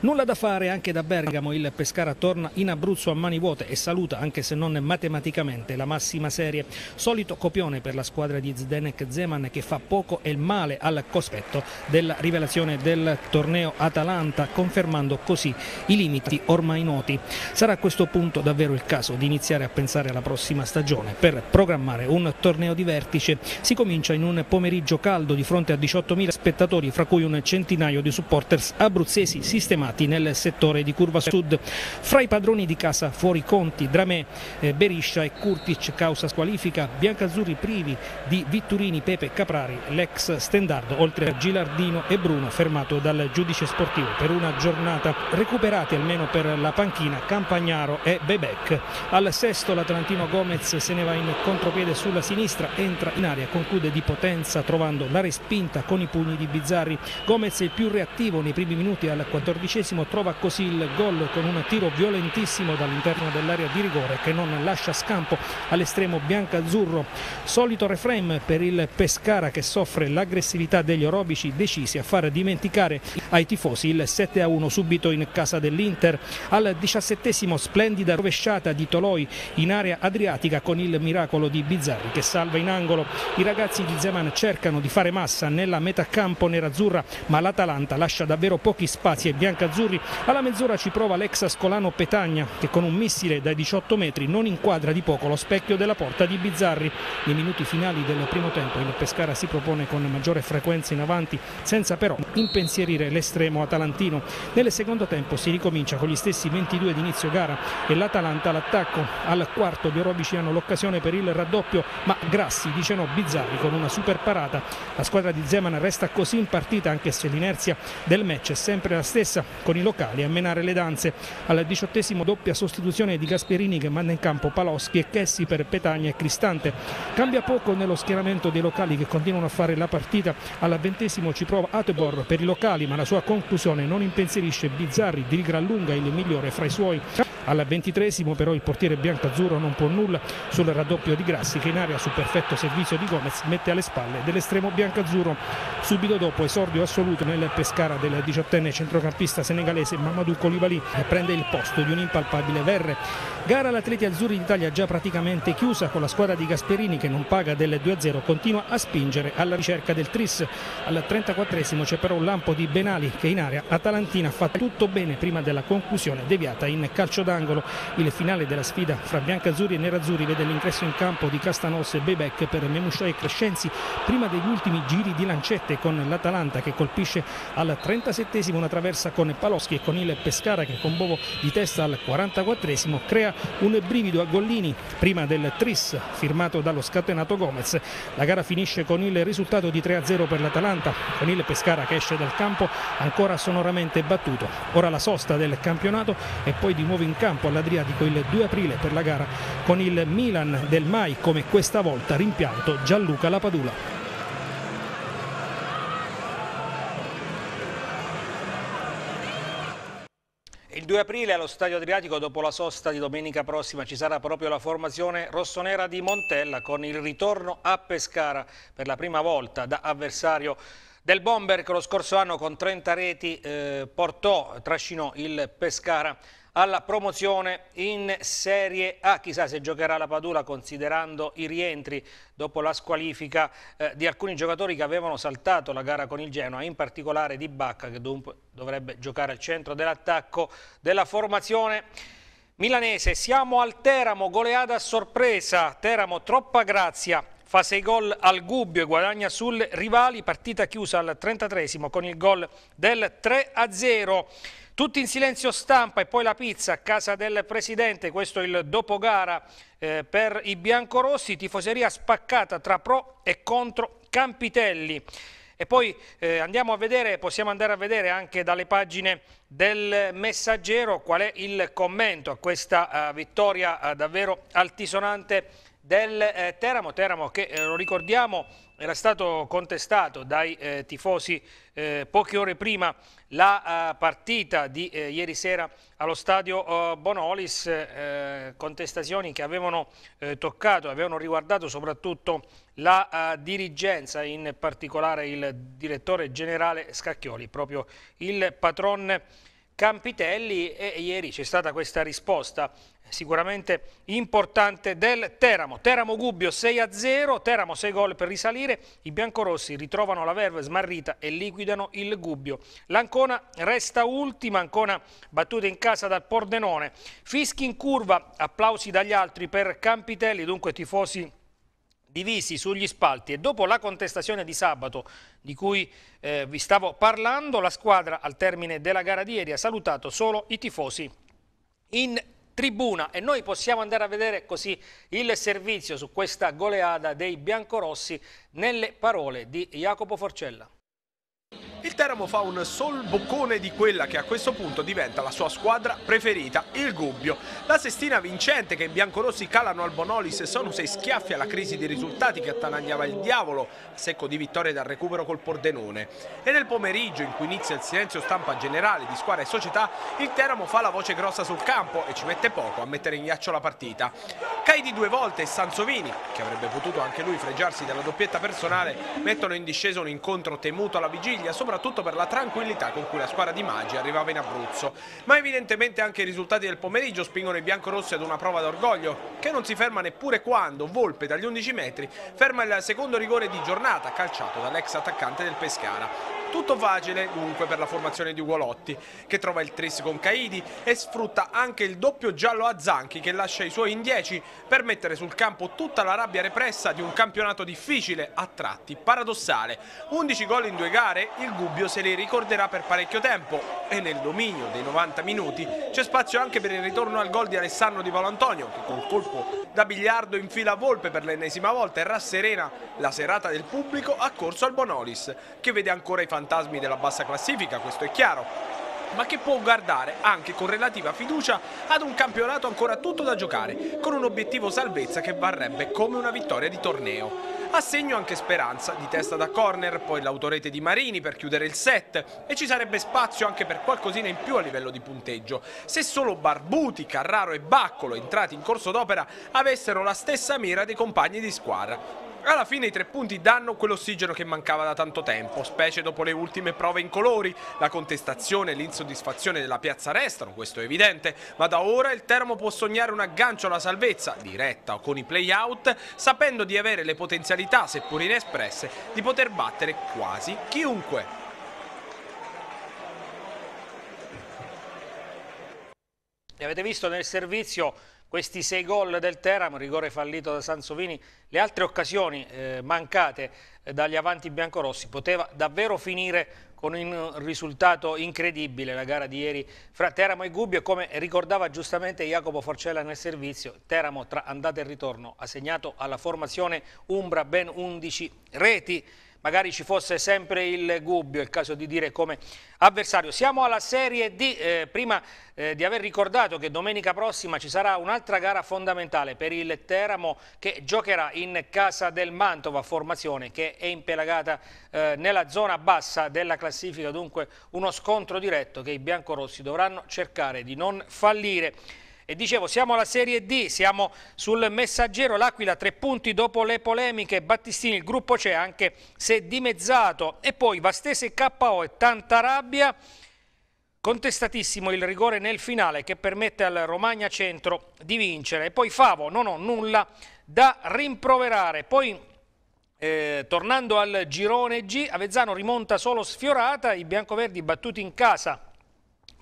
Nulla da fare anche da Bergamo, il Pescara torna in Abruzzo a mani vuote e saluta, anche se non matematicamente, la massima serie. Solito copione per la squadra di Zdenek Zeman che fa poco e male al cospetto della rivelazione del torneo Atalanta, confermando così i limiti ormai noti. Sarà a questo punto davvero il caso di iniziare a pensare alla prossima stagione. Per programmare un torneo di vertice si comincia in un pomeriggio caldo di fronte a 18.000 spettatori, fra cui un centinaio di supporters abruzzesi compromessi sistemati nel settore di Curva Sud. Fra i padroni di casa fuori Conti, Dramè, eh, Beriscia e Kurtic causa squalifica, Biancazzurri privi di Vitturini, Pepe Caprari, l'ex Stendardo, oltre a Gilardino e Bruno fermato dal giudice sportivo per una giornata, recuperati almeno per la panchina Campagnaro e Bebek. Al sesto l'Atlantino Gomez se ne va in contropiede sulla sinistra, entra in aria, conclude di potenza trovando la respinta con i pugni di Bizzarri. Gomez è il più reattivo nei primi minuti al al quattordicesimo trova così il gol con un tiro violentissimo dall'interno dell'area di rigore che non lascia scampo all'estremo bianca-azzurro. Solito reframe per il Pescara che soffre l'aggressività degli orobici decisi a far dimenticare ai tifosi il 7-1 subito in casa dell'Inter. Al diciassettesimo splendida rovesciata di Toloi in area adriatica con il miracolo di Bizzarri che salva in angolo. I ragazzi di Zeman cercano di fare massa nella metà campo nerazzurra ma l'Atalanta lascia davvero pochi spazi spazi ai biancazzurri. Alla mezz'ora ci prova l'ex ascolano Petagna che con un missile dai 18 metri non inquadra di poco lo specchio della porta di Bizzarri. Nei minuti finali del primo tempo il Pescara si propone con maggiore frequenza in avanti senza però impensierire l'estremo atalantino. Nel secondo tempo si ricomincia con gli stessi 22 di inizio gara e l'Atalanta all'attacco. Al quarto Biorobici hanno l'occasione per il raddoppio ma Grassi dice no Bizzarri con una super parata. La squadra di Zeman resta così in partita anche se l'inerzia del match è sempre la stessa con i locali a menare le danze. Al diciottesimo doppia sostituzione di Gasperini che manda in campo Paloschi e Chessi per Petagna e Cristante. Cambia poco nello schieramento dei locali che continuano a fare la partita. Al ventesimo ci prova Atebor per i locali ma la sua conclusione non impensierisce Bizzarri di gran lunga il migliore fra i suoi. Al ventitresimo però il portiere biancazzurro non può nulla sul raddoppio di Grassi che in area su perfetto servizio di Gomez mette alle spalle dell'estremo biancazzurro. Subito dopo esordio assoluto nel Pescara del diciottenne centrocampista senegalese Mamadou Colibali prende il posto di un impalpabile Verre. Gara all'Atleti Azzurri d'Italia già praticamente chiusa con la squadra di Gasperini che non paga del 2-0 continua a spingere alla ricerca del Tris. Al 34 c'è però un lampo di Benali che in area Atalantina fa tutto bene prima della conclusione deviata in calcio d'anno d'angolo. Il finale della sfida fra biancazzurri e nerazzurri vede l'ingresso in campo di Castanos e Bebek per Memuscia e Crescenzi prima degli ultimi giri di lancette con l'Atalanta che colpisce al 37 una traversa con Paloschi e con il Pescara che con Bovo di testa al 44 crea un brivido a Gollini prima del tris firmato dallo scatenato Gomez. La gara finisce con il risultato di 3-0 per l'Atalanta con il Pescara che esce dal campo ancora sonoramente battuto. Ora la sosta del campionato e poi di nuovo in campo campo all'Adriatico il 2 aprile per la gara con il Milan del Mai come questa volta rimpianto Gianluca Lapadula. Il 2 aprile allo Stadio Adriatico, dopo la sosta di domenica prossima, ci sarà proprio la formazione rossonera di Montella con il ritorno a Pescara per la prima volta da avversario del Bomber che lo scorso anno con 30 reti eh, portò, trascinò il Pescara alla promozione in Serie A. Chissà se giocherà la Padula considerando i rientri dopo la squalifica eh, di alcuni giocatori che avevano saltato la gara con il Genoa, in particolare di Bacca che dunque dovrebbe giocare al centro dell'attacco della formazione. Milanese, siamo al Teramo, goleada a sorpresa, Teramo troppa grazia, fa 6 gol al Gubbio e guadagna sul rivali, partita chiusa al 33 con il gol del 3-0. Tutti in silenzio stampa e poi la pizza a casa del Presidente, questo è il dopogara eh, per i biancorossi, tifoseria spaccata tra pro e contro Campitelli. E poi eh, andiamo a vedere, possiamo andare a vedere anche dalle pagine del messaggero qual è il commento a questa uh, vittoria uh, davvero altisonante del eh, Teramo. Teramo che, eh, lo ricordiamo, era stato contestato dai eh, tifosi poche ore prima la eh, partita di eh, ieri sera allo stadio uh, Bonolis, eh, contestazioni che avevano eh, toccato, avevano riguardato soprattutto la uh, dirigenza, in particolare il direttore generale Scacchioli, proprio il patron Campitelli e ieri c'è stata questa risposta sicuramente importante del Teramo. Teramo Gubbio 6 0, Teramo 6 gol per risalire, i biancorossi ritrovano la verve smarrita e liquidano il Gubbio. L'Ancona resta ultima, Ancona battuta in casa dal Pordenone. Fischi in curva, applausi dagli altri per Campitelli, dunque tifosi divisi sugli spalti e dopo la contestazione di sabato di cui eh, vi stavo parlando, la squadra al termine della gara di ieri ha salutato solo i tifosi in tribuna e noi possiamo andare a vedere così il servizio su questa goleada dei biancorossi nelle parole di Jacopo Forcella. Il Teramo fa un sol boccone di quella che a questo punto diventa la sua squadra preferita, il Gubbio. La sestina vincente che i biancorossi calano al Bonolis sono sei schiaffi alla crisi dei risultati che attanagliava il diavolo, a secco di vittorie dal recupero col Pordenone. E nel pomeriggio, in cui inizia il silenzio stampa generale di squadra e società, il Teramo fa la voce grossa sul campo e ci mette poco a mettere in ghiaccio la partita. Caidi due volte e Sansovini, che avrebbe potuto anche lui fregiarsi della doppietta personale, mettono in discesa un incontro temuto alla vigilia, soprattutto soprattutto per la tranquillità con cui la squadra di Maggi arrivava in Abruzzo. Ma evidentemente anche i risultati del pomeriggio spingono i biancorossi ad una prova d'orgoglio, che non si ferma neppure quando Volpe dagli 11 metri ferma il secondo rigore di giornata calciato dall'ex attaccante del Pescara. Tutto facile dunque per la formazione di Ugolotti, che trova il tris con Caidi e sfrutta anche il doppio giallo a Zanchi che lascia i suoi in 10 per mettere sul campo tutta la rabbia repressa di un campionato difficile, a tratti paradossale. 11 gol in due gare, il Gu Gubbio se le ricorderà per parecchio tempo e nel dominio dei 90 minuti c'è spazio anche per il ritorno al gol di Alessandro Di Valantonio che col colpo da biliardo infila Volpe per l'ennesima volta e rasserena la serata del pubblico a corso al Bonolis che vede ancora i fantasmi della bassa classifica, questo è chiaro, ma che può guardare anche con relativa fiducia ad un campionato ancora tutto da giocare, con un obiettivo salvezza che varrebbe come una vittoria di torneo. A segno anche Speranza, di testa da corner, poi l'autorete di Marini per chiudere il set e ci sarebbe spazio anche per qualcosina in più a livello di punteggio. Se solo Barbuti, Carraro e Baccolo, entrati in corso d'opera, avessero la stessa mira dei compagni di squadra. Alla fine i tre punti danno quell'ossigeno che mancava da tanto tempo, specie dopo le ultime prove in colori. La contestazione e l'insoddisfazione della piazza restano, questo è evidente, ma da ora il Teramo può sognare un aggancio alla salvezza, diretta o con i play-out, sapendo di avere le potenzialità, seppur inespresse, di poter battere quasi chiunque. Li avete visto nel servizio questi sei gol del Teramo, rigore fallito da Sansovini, le altre occasioni eh, mancate eh, dagli avanti biancorossi, poteva davvero finire con un risultato incredibile la gara di ieri fra Teramo e Gubbio, come ricordava giustamente Jacopo Forcella nel servizio, Teramo tra andata e ritorno ha segnato alla formazione Umbra ben 11 reti, magari ci fosse sempre il Gubbio, è il caso di dire come avversario. Siamo alla Serie D, eh, prima eh, di aver ricordato che domenica prossima ci sarà un'altra gara fondamentale per il Teramo che giocherà in casa del Mantova, formazione che è impelagata eh, nella zona bassa della classifica, dunque uno scontro diretto che i biancorossi dovranno cercare di non fallire. E dicevo, siamo alla Serie D, siamo sul messaggero L'Aquila, tre punti dopo le polemiche, Battistini, il gruppo c'è anche se dimezzato. E poi Vastese KO e tanta rabbia, contestatissimo il rigore nel finale che permette al Romagna Centro di vincere. E poi Favo, non ho nulla da rimproverare. Poi... Eh, tornando al girone G, Avezzano rimonta solo sfiorata, i biancoverdi battuti in casa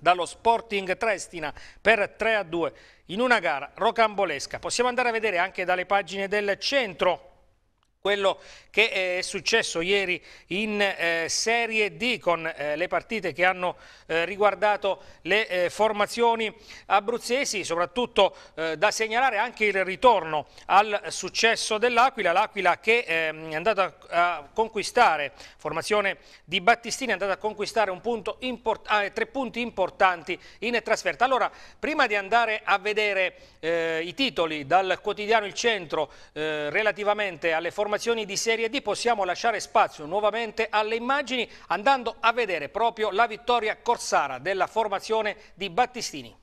dallo Sporting Trestina per 3-2 a in una gara rocambolesca. Possiamo andare a vedere anche dalle pagine del centro quello che eh, è successo ieri in eh, Serie D con eh, le partite che hanno eh, riguardato le eh, formazioni abruzzesi, soprattutto eh, da segnalare anche il ritorno al successo dell'Aquila, l'Aquila che ehm, è andata a conquistare, formazione di Battistini, è andata a conquistare punto ah, tre punti importanti in trasferta. Allora, prima di andare a vedere i titoli dal quotidiano Il Centro relativamente alle formazioni informazioni di Serie D possiamo lasciare spazio nuovamente alle immagini andando a vedere proprio la vittoria corsara della formazione di Battistini.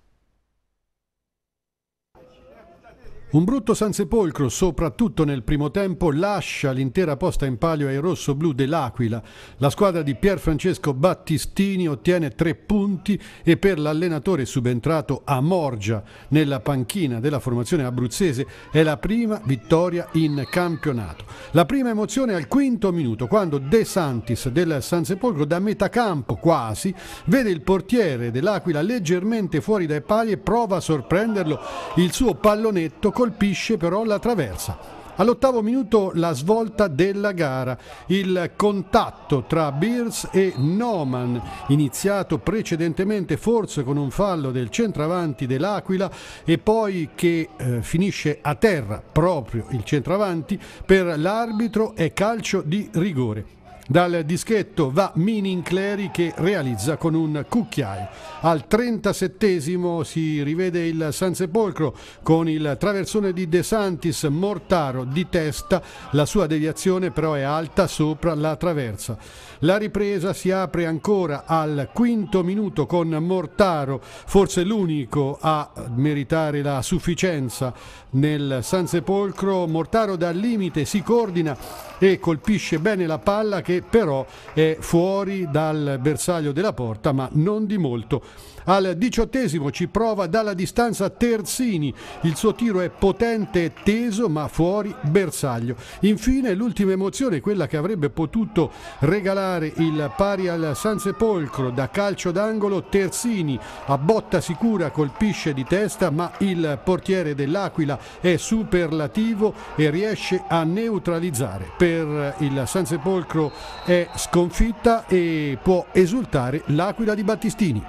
Un brutto Sansepolcro, soprattutto nel primo tempo, lascia l'intera posta in palio ai rossoblù dell'Aquila. La squadra di Pier Francesco Battistini ottiene tre punti e per l'allenatore subentrato a Morgia nella panchina della formazione abruzzese è la prima vittoria in campionato. La prima emozione al quinto minuto, quando De Santis del Sansepolcro da metà campo quasi vede il portiere dell'Aquila leggermente fuori dai pali e prova a sorprenderlo il suo pallonetto colpisce però la traversa. All'ottavo minuto la svolta della gara, il contatto tra Beers e Noman, iniziato precedentemente forse con un fallo del centravanti dell'Aquila e poi che eh, finisce a terra proprio il centravanti, per l'arbitro è calcio di rigore. Dal dischetto va Minin Cleri che realizza con un cucchiaio. Al 37 si rivede il San Sepolcro con il traversone di De Santis, Mortaro di testa, la sua deviazione però è alta sopra la traversa. La ripresa si apre ancora al quinto minuto con Mortaro, forse l'unico a meritare la sufficienza nel San Sepolcro. Mortaro dal limite si coordina e colpisce bene la palla che che però è fuori dal bersaglio della porta ma non di molto. Al diciottesimo ci prova dalla distanza Terzini, il suo tiro è potente e teso ma fuori bersaglio. Infine l'ultima emozione, quella che avrebbe potuto regalare il pari al San Sepolcro da calcio d'angolo, Terzini a botta sicura colpisce di testa ma il portiere dell'Aquila è superlativo e riesce a neutralizzare. Per il San Sepolcro è sconfitta e può esultare l'Aquila di Battistini.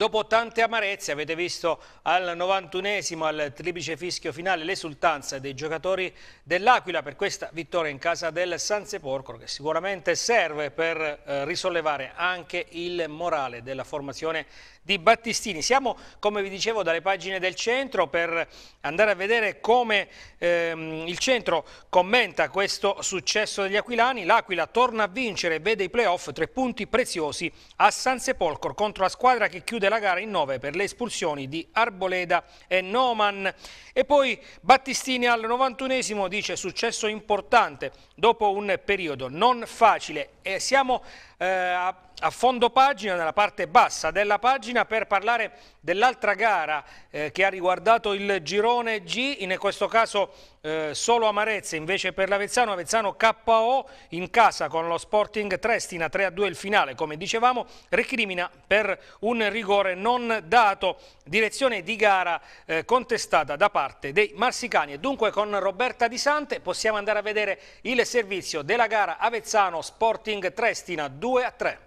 Dopo tante amarezze avete visto al 91esimo, al triplice fischio finale, l'esultanza dei giocatori dell'Aquila per questa vittoria in casa del San Sepolcro che sicuramente serve per eh, risollevare anche il morale della formazione di Battistini. Siamo, come vi dicevo, dalle pagine del centro per andare a vedere come ehm, il centro commenta questo successo degli aquilani. L'Aquila torna a vincere e vede i playoff, tre punti preziosi a San Sepolcor contro la squadra che chiude la gara in nove per le espulsioni di Arboleda e Noman. E poi Battistini al 91esimo dice successo importante dopo un periodo non facile e siamo eh, a a fondo pagina, nella parte bassa della pagina, per parlare dell'altra gara eh, che ha riguardato il girone G, in questo caso eh, solo amarezze invece per l'Avezzano, Avezzano KO in casa con lo Sporting Trestina 3-2 il finale, come dicevamo, recrimina per un rigore non dato, direzione di gara eh, contestata da parte dei marsicani. E dunque con Roberta Di Sante possiamo andare a vedere il servizio della gara Avezzano Sporting Trestina 2-3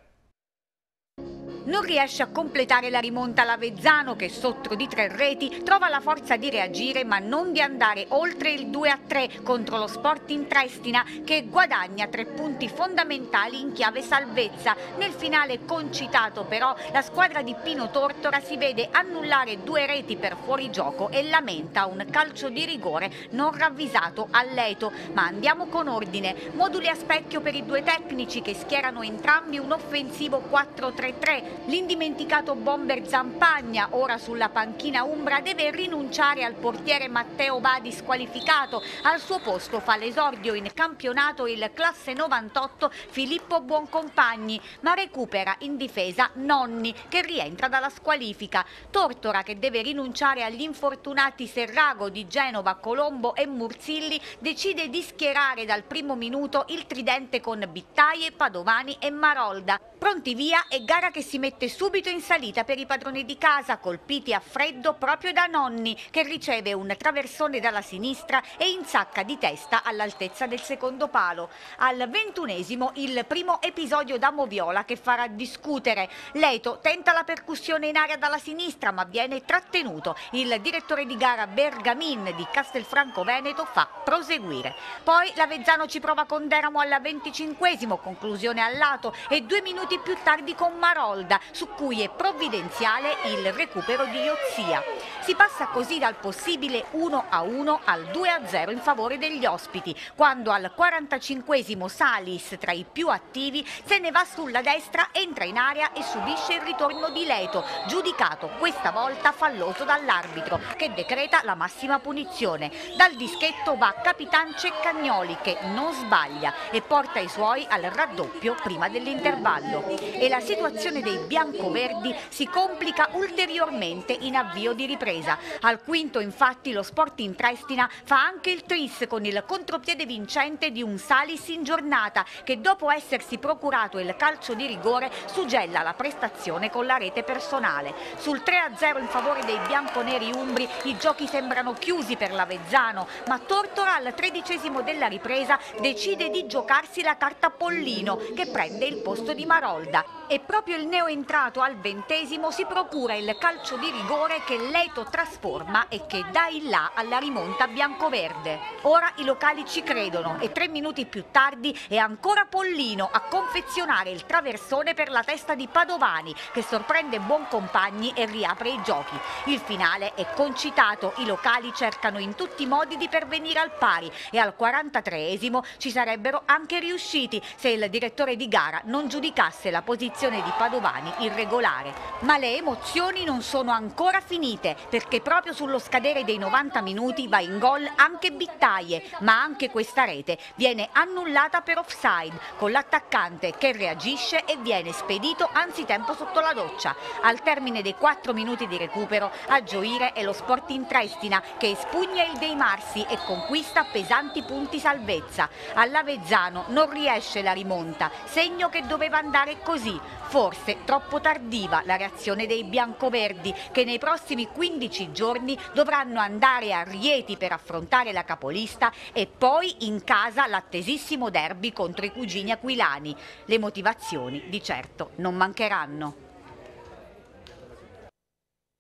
non riesce a completare la rimonta l'Avezzano che sotto di tre reti trova la forza di reagire ma non di andare oltre il 2-3 a contro lo Sporting Trestina che guadagna tre punti fondamentali in chiave salvezza. Nel finale concitato però la squadra di Pino Tortora si vede annullare due reti per fuorigioco e lamenta un calcio di rigore non ravvisato a Leto. Ma andiamo con ordine. Moduli a specchio per i due tecnici che schierano entrambi un offensivo 4-3-3 L'indimenticato bomber Zampagna, ora sulla panchina Umbra, deve rinunciare al portiere Matteo Badi squalificato. Al suo posto fa l'esordio in campionato il classe 98 Filippo Buoncompagni, ma recupera in difesa Nonni che rientra dalla squalifica. Tortora che deve rinunciare agli infortunati Serrago di Genova, Colombo e Murzilli decide di schierare dal primo minuto il tridente con Bittaie, Padovani e Marolda. Pronti via e gara che si mette subito in salita per i padroni di casa colpiti a freddo proprio da Nonni che riceve un traversone dalla sinistra e insacca di testa all'altezza del secondo palo. Al ventunesimo il primo episodio da Moviola che farà discutere. Leto tenta la percussione in aria dalla sinistra ma viene trattenuto. Il direttore di gara Bergamin di Castelfranco Veneto fa proseguire. Poi l'Avezzano ci prova con Deramo alla venticinquesimo, conclusione al lato e due minuti più tardi con Marolda corda su cui è provvidenziale il recupero di Iozia. Si passa così dal possibile 1 a 1 al 2 a 0 in favore degli ospiti, quando al 45 Salis, tra i più attivi, se ne va sulla destra, entra in area e subisce il ritorno di Leto, giudicato questa volta falloso dall'arbitro, che decreta la massima punizione. Dal dischetto va Capitan Ceccagnoli, che non sbaglia e porta i suoi al raddoppio prima dell'intervallo. E la situazione dei biancoverdi si complica ulteriormente in avvio di ripresa. Al quinto infatti lo sport in Prestina fa anche il tris con il contropiede vincente di un Salis in giornata che dopo essersi procurato il calcio di rigore suggella la prestazione con la rete personale. Sul 3-0 in favore dei bianconeri umbri i giochi sembrano chiusi per l'Avezzano ma Tortora al tredicesimo della ripresa decide di giocarsi la carta Pollino che prende il posto di Marolda. E proprio il neo entrato al ventesimo si procura il calcio di rigore che Leto trasforma e che dà il là alla rimonta biancoverde. Ora i locali ci credono e tre minuti più tardi è ancora Pollino a confezionare il traversone per la testa di Padovani che sorprende Buoncompagni e riapre i giochi. Il finale è concitato, i locali cercano in tutti i modi di pervenire al pari e al 43esimo ci sarebbero anche riusciti se il direttore di gara non giudicasse la posizione di Padovani domani, irregolare. Ma le emozioni non sono ancora finite, perché proprio sullo scadere dei 90 minuti va in gol anche Bittaie, ma anche questa rete viene annullata per offside, con l'attaccante che reagisce e viene spedito anzitempo sotto la doccia. Al termine dei 4 minuti di recupero a gioire è lo Sporting Trestina, che espugna il dei Marsi e conquista pesanti punti salvezza. All'Avezzano non riesce la rimonta, segno che doveva andare così. Forse troppo tardiva la reazione dei biancoverdi che nei prossimi 15 giorni dovranno andare a Rieti per affrontare la capolista e poi in casa l'attesissimo derby contro i cugini aquilani. Le motivazioni di certo non mancheranno.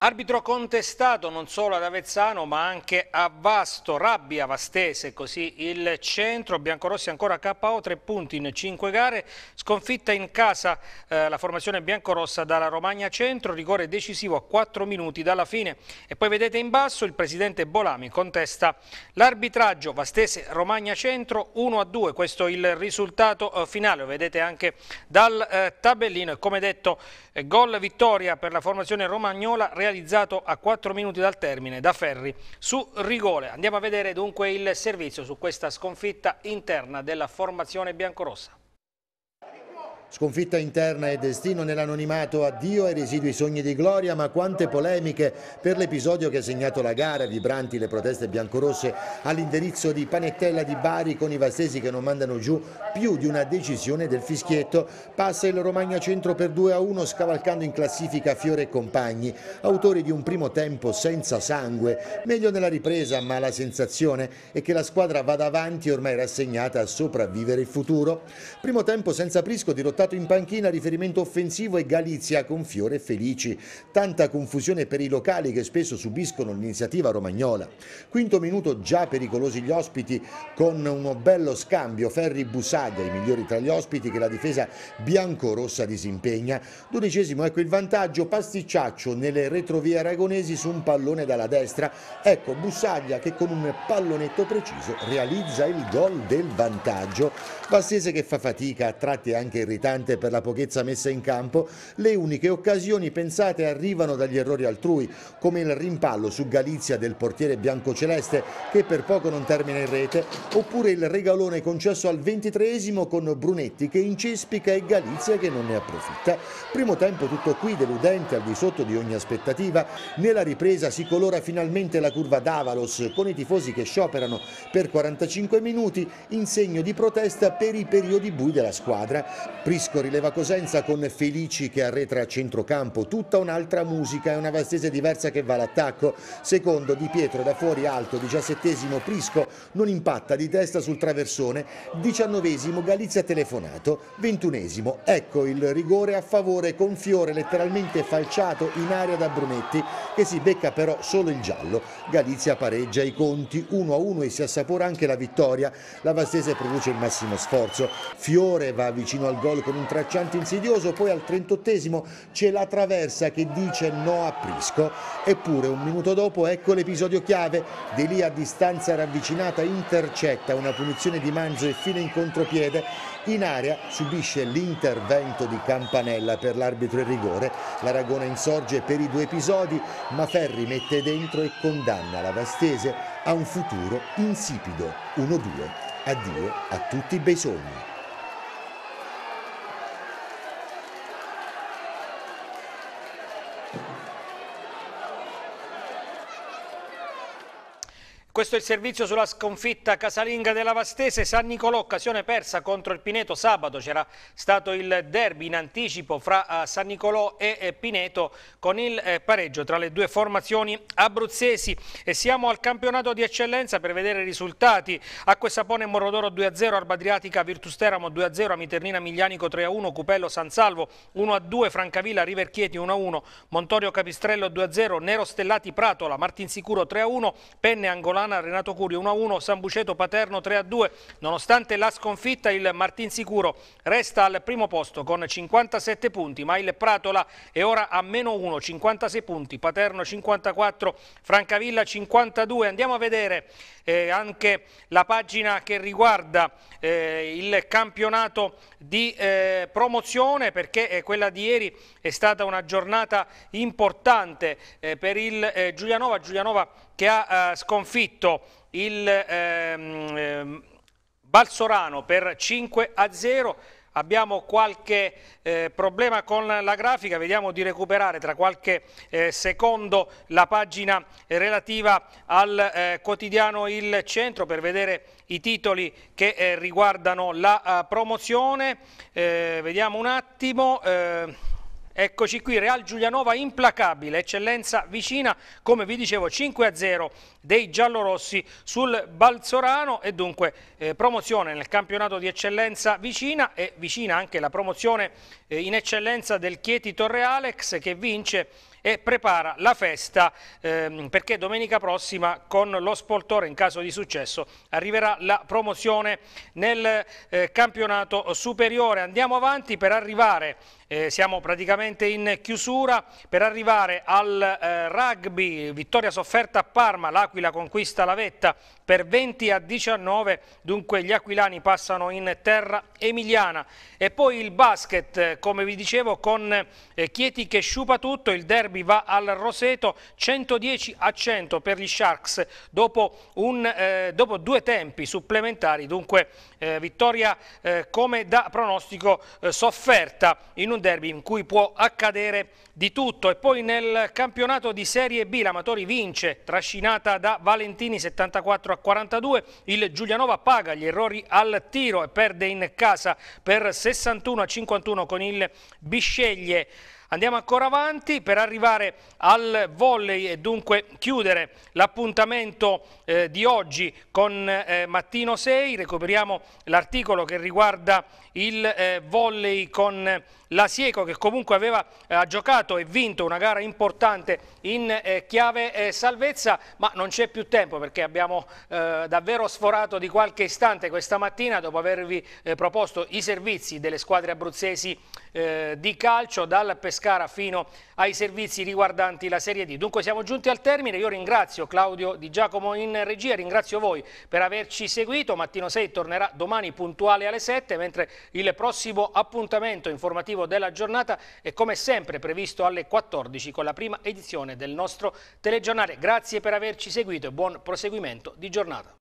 Arbitro contestato non solo ad Avezzano ma anche a Vasto, Rabbia Vastese, così il centro, Biancorossi ancora KO, tre punti in cinque gare, sconfitta in casa eh, la formazione biancorossa dalla Romagna Centro, rigore decisivo a quattro minuti dalla fine e poi vedete in basso il presidente Bolami contesta l'arbitraggio Vastese Romagna Centro 1 a 2, questo è il risultato eh, finale, lo vedete anche dal eh, tabellino e come detto eh, gol vittoria per la formazione romagnola realizzata realizzato a 4 minuti dal termine da Ferri su rigore. Andiamo a vedere dunque il servizio su questa sconfitta interna della formazione biancorossa. Sconfitta interna e destino nell'anonimato, addio ai residui sogni di gloria, ma quante polemiche per l'episodio che ha segnato la gara, vibranti le proteste biancorosse all'indirizzo di Panettella di Bari con i vastesi che non mandano giù più di una decisione del fischietto. Passa il Romagna Centro per 2 a 1 scavalcando in classifica Fiore e compagni, autori di un primo tempo senza sangue, meglio nella ripresa ma la sensazione è che la squadra vada avanti ormai rassegnata a sopravvivere il futuro. Primo tempo senza Prisco dirottato portato in panchina riferimento offensivo e Galizia con fiore felici. Tanta confusione per i locali che spesso subiscono l'iniziativa romagnola. Quinto minuto già pericolosi gli ospiti con uno bello scambio. Ferri Busaglia, i migliori tra gli ospiti che la difesa biancorossa disimpegna. Dodicesimo ecco il vantaggio, pasticciaccio nelle retrovie aragonesi su un pallone dalla destra. Ecco Bussaglia che con un pallonetto preciso realizza il gol del vantaggio. Bassese che fa fatica, a tratti anche in ritardo pesante per la pochezza messa in campo, le uniche occasioni pensate arrivano dagli errori altrui, come il rimpallo su Galizia del portiere biancoceleste che per poco non termina in rete, oppure il regalone concesso al ventitreesimo con Brunetti che incespica e Galizia che non ne approfitta. Primo tempo tutto qui deludente al di sotto di ogni aspettativa, nella ripresa si colora finalmente la curva d'Avalos con i tifosi che scioperano per 45 minuti in segno di protesta per i periodi bui della squadra. Prisco rileva Cosenza con Felici che arretra a centrocampo, tutta un'altra musica e una Vastese diversa che va all'attacco. Secondo Di Pietro da fuori alto, diciassettesimo Prisco non impatta di testa sul traversone, diciannovesimo Galizia telefonato, ventunesimo ecco il rigore a favore con Fiore letteralmente falciato in aria da Brunetti che si becca però solo il giallo. Galizia pareggia i conti 1-1 e si assapora anche la vittoria. La Vastese produce il massimo sforzo. Fiore va vicino al gol con un tracciante insidioso, poi al 38esimo c'è la traversa che dice no a Prisco, eppure un minuto dopo ecco l'episodio chiave, De lì a distanza ravvicinata intercetta una punizione di Manzo e fine in contropiede, in area subisce l'intervento di Campanella per l'arbitro e rigore, l'Aragona insorge per i due episodi, ma Ferri mette dentro e condanna la Vastese a un futuro insipido, 1-2, addio a tutti i bei sogni. Questo è il servizio sulla sconfitta casalinga della Vastese, San Nicolò, occasione persa contro il Pineto sabato, c'era stato il derby in anticipo fra eh, San Nicolò e eh, Pineto con il eh, pareggio tra le due formazioni abruzzesi e siamo al campionato di eccellenza per vedere i risultati, Acque Sapone Morrodoro 2-0, Arbadriatica Virtus Teramo 2-0, Amiternina Miglianico 3-1, Cupello San Salvo 1-2, Francavilla Riverchieti 1-1, Montorio Capistrello 2-0, Nero Stellati Pratola, Martinsicuro 3-1, Penne Angolano Romana, Renato Curio 1-1, San Buceto Paterno 3-2. Nonostante la sconfitta il Martin Sicuro resta al primo posto con 57 punti, ma il Pratola è ora a meno 1, 56 punti, Paterno 54, Francavilla 52. Andiamo a vedere eh, anche la pagina che riguarda eh, il campionato di eh, promozione perché eh, quella di ieri è stata una giornata importante eh, per il eh, Giulianova. Giulianova che ha eh, sconfitto il ehm, ehm, Balsorano per 5 a 0. Abbiamo qualche eh, problema con la grafica, vediamo di recuperare tra qualche eh, secondo la pagina relativa al eh, quotidiano Il Centro per vedere i titoli che eh, riguardano la eh, promozione. Eh, vediamo un attimo. Eccoci qui, Real Giulianova implacabile, eccellenza vicina, come vi dicevo 5-0 dei giallorossi sul Balzorano e dunque eh, promozione nel campionato di eccellenza vicina e vicina anche la promozione eh, in eccellenza del Chieti Torrealex che vince e prepara la festa ehm, perché domenica prossima con lo Spoltore in caso di successo arriverà la promozione nel eh, campionato superiore. Andiamo avanti per arrivare eh, siamo praticamente in chiusura per arrivare al eh, rugby, vittoria sofferta a Parma, l'Aquila conquista la vetta per 20 a 19, dunque gli aquilani passano in terra emiliana. E poi il basket, come vi dicevo, con eh, Chieti che sciupa tutto, il derby va al Roseto, 110 a 100 per gli Sharks dopo, un, eh, dopo due tempi supplementari, dunque eh, vittoria eh, come da pronostico eh, sofferta in un derby in cui può accadere di tutto. E poi nel campionato di Serie B l'Amatori vince, trascinata da Valentini 74 a 42, il Giulianova paga gli errori al tiro e perde in casa per 61 a 51 con il Bisceglie. Andiamo ancora avanti per arrivare al volley e dunque chiudere l'appuntamento eh, di oggi con eh, Mattino 6. Recuperiamo l'articolo che riguarda il eh, volley con la Sieco che comunque aveva eh, giocato e vinto una gara importante in eh, chiave eh, salvezza, ma non c'è più tempo perché abbiamo eh, davvero sforato di qualche istante questa mattina dopo avervi eh, proposto i servizi delle squadre abruzzesi eh, di calcio dal Pescara fino ai servizi riguardanti la Serie D. Dunque siamo giunti al termine, io ringrazio Claudio Di Giacomo in regia, ringrazio voi per averci seguito, Mattino 6 tornerà domani puntuale alle 7, mentre il prossimo appuntamento informativo l'arrivo della giornata è come sempre previsto alle 14 con la prima edizione del nostro telegiornale. Grazie per averci seguito e buon proseguimento di giornata.